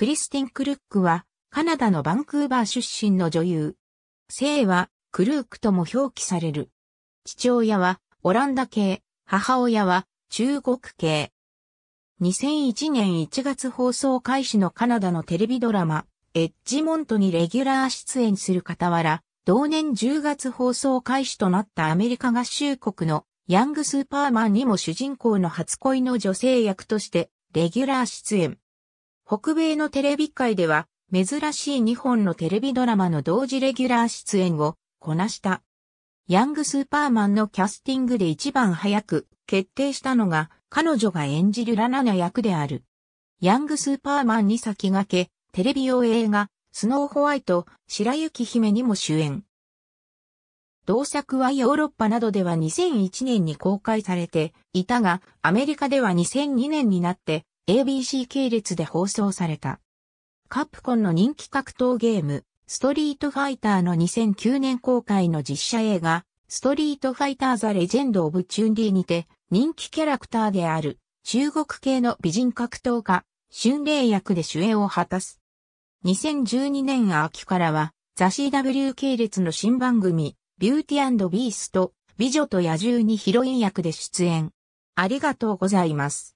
クリスティン・クルックは、カナダのバンクーバー出身の女優。姓は、クルークとも表記される。父親は、オランダ系、母親は、中国系。2001年1月放送開始のカナダのテレビドラマ、エッジモントにレギュラー出演する傍ら、同年10月放送開始となったアメリカ合衆国のヤングスーパーマンにも主人公の初恋の女性役としてレギュラー出演。北米のテレビ界では、珍しい2本のテレビドラマの同時レギュラー出演をこなした。ヤングスーパーマンのキャスティングで一番早く決定したのが彼女が演じるラナナ役である。ヤングスーパーマンに先駆け、テレビ用映画、スノーホワイト、白雪姫にも主演。同作はヨーロッパなどでは2001年に公開されていたが、アメリカでは2002年になって ABC 系列で放送された。カプコンの人気格闘ゲーム、ストリートファイターの2009年公開の実写映画、ストリートファイターザレジェンドオブチュンリーにて、人気キャラクターである、中国系の美人格闘家、春麗役で主演を果たす。2012年秋からは、ザ CW 系列の新番組、ビューティビースト、美女と野獣にヒロイン役で出演。ありがとうございます。